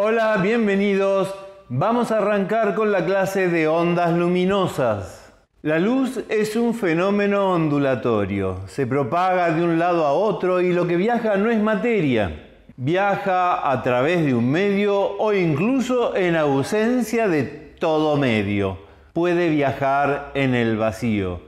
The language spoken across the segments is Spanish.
Hola, bienvenidos. Vamos a arrancar con la clase de ondas luminosas. La luz es un fenómeno ondulatorio. Se propaga de un lado a otro y lo que viaja no es materia. Viaja a través de un medio o incluso en ausencia de todo medio. Puede viajar en el vacío.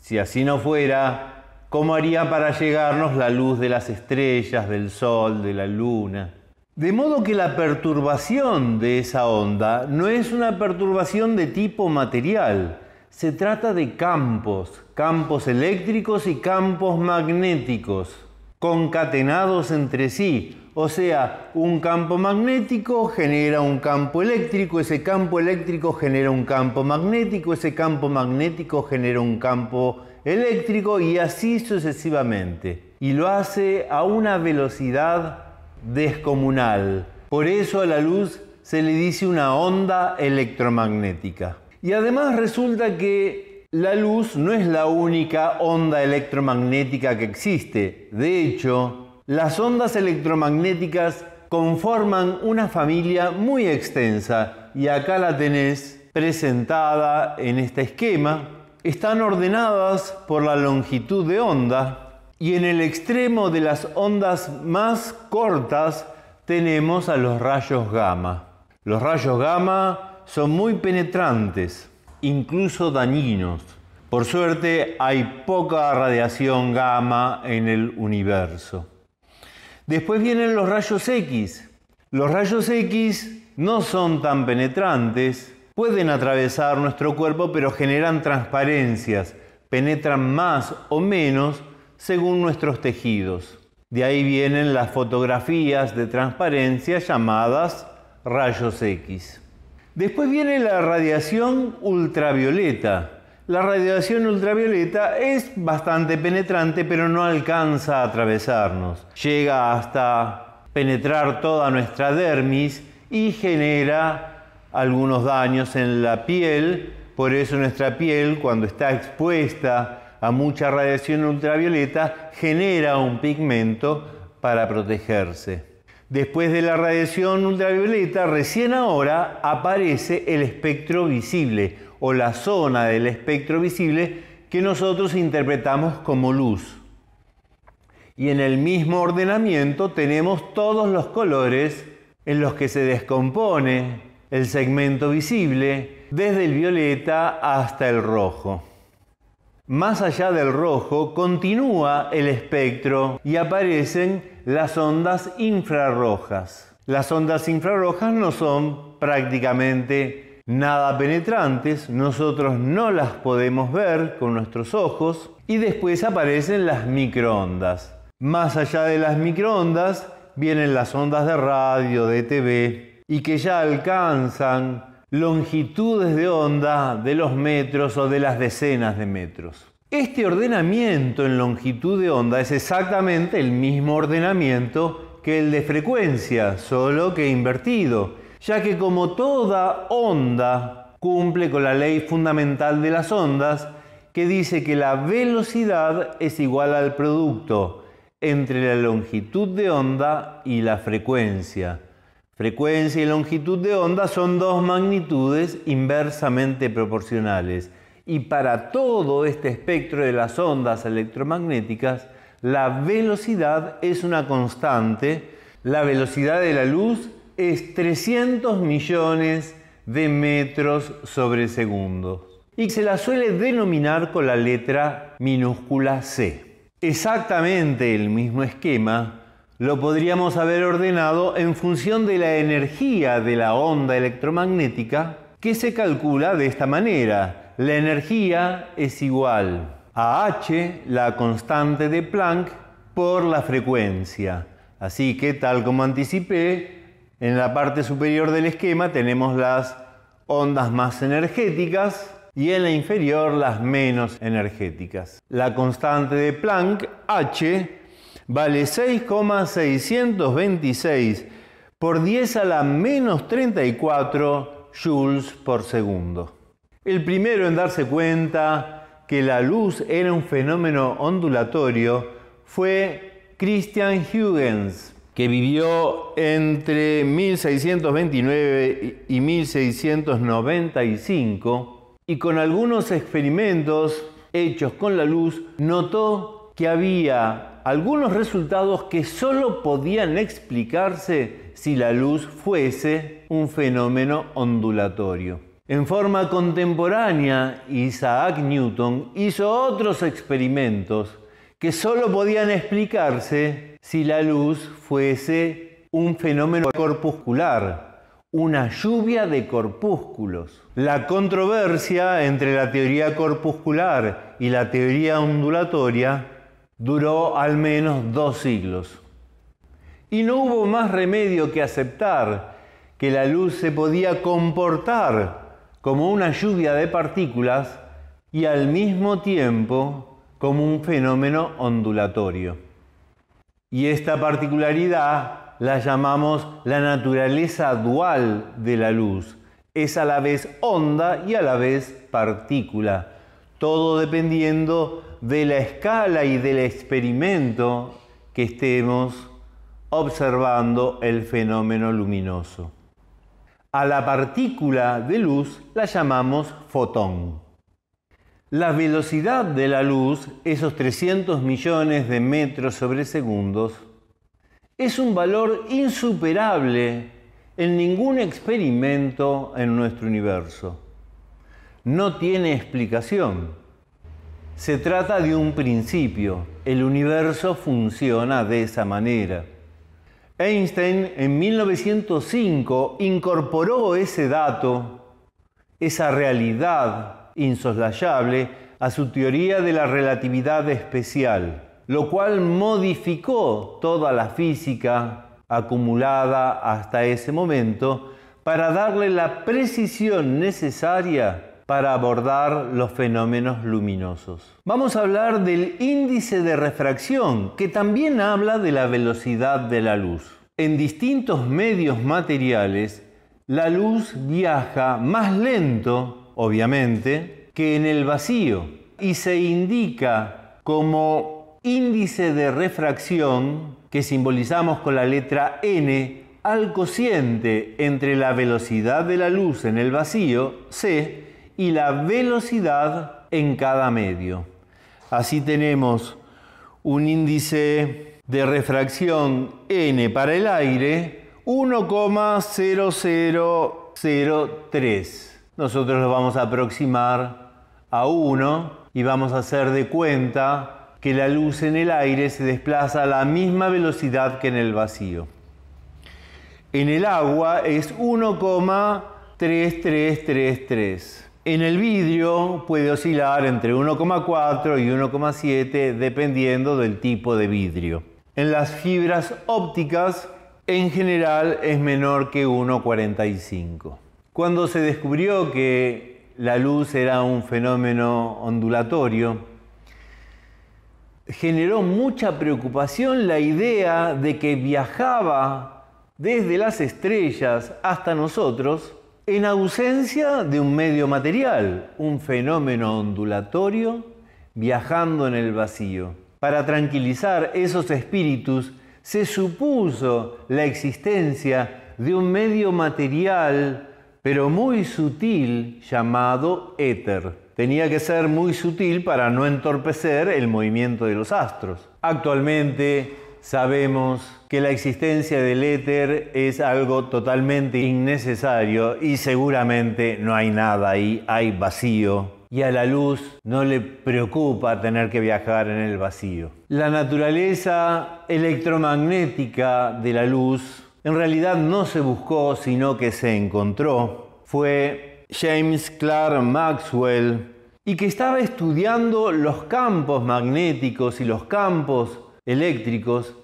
Si así no fuera, ¿cómo haría para llegarnos la luz de las estrellas, del sol, de la luna? De modo que la perturbación de esa onda no es una perturbación de tipo material, se trata de campos, campos eléctricos y campos magnéticos, concatenados entre sí. O sea, un campo magnético genera un campo eléctrico, ese campo eléctrico genera un campo magnético, ese campo magnético genera un campo eléctrico y así sucesivamente. Y lo hace a una velocidad descomunal. Por eso a la luz se le dice una onda electromagnética. Y además resulta que la luz no es la única onda electromagnética que existe. De hecho, las ondas electromagnéticas conforman una familia muy extensa y acá la tenés presentada en este esquema. Están ordenadas por la longitud de onda y en el extremo de las ondas más cortas tenemos a los rayos gamma. Los rayos gamma son muy penetrantes, incluso dañinos. Por suerte hay poca radiación gamma en el universo. Después vienen los rayos X. Los rayos X no son tan penetrantes, pueden atravesar nuestro cuerpo pero generan transparencias, penetran más o menos según nuestros tejidos. De ahí vienen las fotografías de transparencia llamadas rayos X. Después viene la radiación ultravioleta. La radiación ultravioleta es bastante penetrante pero no alcanza a atravesarnos. Llega hasta penetrar toda nuestra dermis y genera algunos daños en la piel. Por eso nuestra piel cuando está expuesta a mucha radiación ultravioleta genera un pigmento para protegerse. Después de la radiación ultravioleta, recién ahora aparece el espectro visible o la zona del espectro visible que nosotros interpretamos como luz. Y en el mismo ordenamiento tenemos todos los colores en los que se descompone el segmento visible, desde el violeta hasta el rojo. Más allá del rojo continúa el espectro y aparecen las ondas infrarrojas. Las ondas infrarrojas no son prácticamente nada penetrantes, nosotros no las podemos ver con nuestros ojos y después aparecen las microondas. Más allá de las microondas vienen las ondas de radio, de TV y que ya alcanzan longitudes de onda de los metros o de las decenas de metros. Este ordenamiento en longitud de onda es exactamente el mismo ordenamiento que el de frecuencia, solo que invertido, ya que como toda onda cumple con la ley fundamental de las ondas, que dice que la velocidad es igual al producto entre la longitud de onda y la frecuencia. Frecuencia y longitud de onda son dos magnitudes inversamente proporcionales y para todo este espectro de las ondas electromagnéticas, la velocidad es una constante. La velocidad de la luz es 300 millones de metros sobre segundo y se la suele denominar con la letra minúscula c. Exactamente el mismo esquema lo podríamos haber ordenado en función de la energía de la onda electromagnética que se calcula de esta manera. La energía es igual a h, la constante de Planck, por la frecuencia. Así que, tal como anticipé, en la parte superior del esquema tenemos las ondas más energéticas y en la inferior las menos energéticas. La constante de Planck, h, vale 6,626 por 10 a la menos 34 joules por segundo. El primero en darse cuenta que la luz era un fenómeno ondulatorio fue Christian Huygens, que vivió entre 1629 y 1695 y con algunos experimentos hechos con la luz notó que había algunos resultados que solo podían explicarse si la luz fuese un fenómeno ondulatorio. En forma contemporánea, Isaac Newton hizo otros experimentos que solo podían explicarse si la luz fuese un fenómeno corpuscular, una lluvia de corpúsculos. La controversia entre la teoría corpuscular y la teoría ondulatoria duró al menos dos siglos. Y no hubo más remedio que aceptar que la luz se podía comportar como una lluvia de partículas y al mismo tiempo como un fenómeno ondulatorio. Y esta particularidad la llamamos la naturaleza dual de la luz. Es a la vez onda y a la vez partícula, todo dependiendo de la escala y del experimento que estemos observando el fenómeno luminoso. A la partícula de luz la llamamos fotón. La velocidad de la luz, esos 300 millones de metros sobre segundos, es un valor insuperable en ningún experimento en nuestro universo. No tiene explicación. Se trata de un principio. El universo funciona de esa manera. Einstein en 1905 incorporó ese dato, esa realidad insoslayable, a su teoría de la relatividad especial, lo cual modificó toda la física acumulada hasta ese momento para darle la precisión necesaria para abordar los fenómenos luminosos. Vamos a hablar del índice de refracción, que también habla de la velocidad de la luz. En distintos medios materiales, la luz viaja más lento, obviamente, que en el vacío y se indica como índice de refracción que simbolizamos con la letra n al cociente entre la velocidad de la luz en el vacío, c, y la velocidad en cada medio. Así tenemos un índice de refracción n para el aire 1,0003. Nosotros lo vamos a aproximar a 1 y vamos a hacer de cuenta que la luz en el aire se desplaza a la misma velocidad que en el vacío. En el agua es 1,3333. En el vidrio puede oscilar entre 1,4 y 1,7 dependiendo del tipo de vidrio. En las fibras ópticas en general es menor que 1,45. Cuando se descubrió que la luz era un fenómeno ondulatorio, generó mucha preocupación la idea de que viajaba desde las estrellas hasta nosotros en ausencia de un medio material, un fenómeno ondulatorio viajando en el vacío. Para tranquilizar esos espíritus se supuso la existencia de un medio material, pero muy sutil, llamado éter. Tenía que ser muy sutil para no entorpecer el movimiento de los astros. Actualmente sabemos que la existencia del éter es algo totalmente innecesario y seguramente no hay nada ahí, hay vacío. Y a la luz no le preocupa tener que viajar en el vacío. La naturaleza electromagnética de la luz en realidad no se buscó, sino que se encontró. Fue James Clerk Maxwell y que estaba estudiando los campos magnéticos y los campos eléctricos,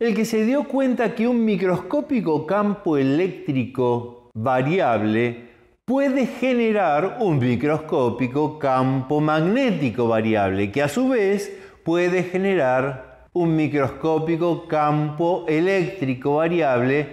el que se dio cuenta que un microscópico campo eléctrico variable puede generar un microscópico campo magnético variable, que a su vez puede generar un microscópico campo eléctrico variable,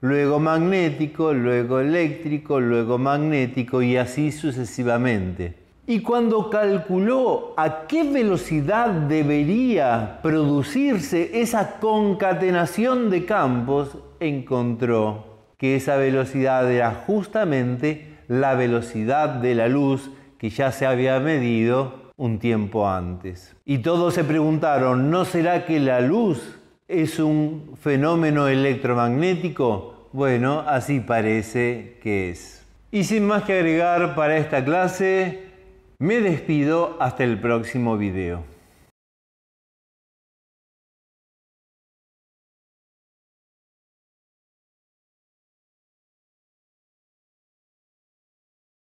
luego magnético, luego eléctrico, luego magnético y así sucesivamente. Y cuando calculó a qué velocidad debería producirse esa concatenación de campos, encontró que esa velocidad era justamente la velocidad de la luz que ya se había medido un tiempo antes. Y todos se preguntaron, ¿no será que la luz es un fenómeno electromagnético? Bueno, así parece que es. Y sin más que agregar para esta clase, me despido hasta el próximo video.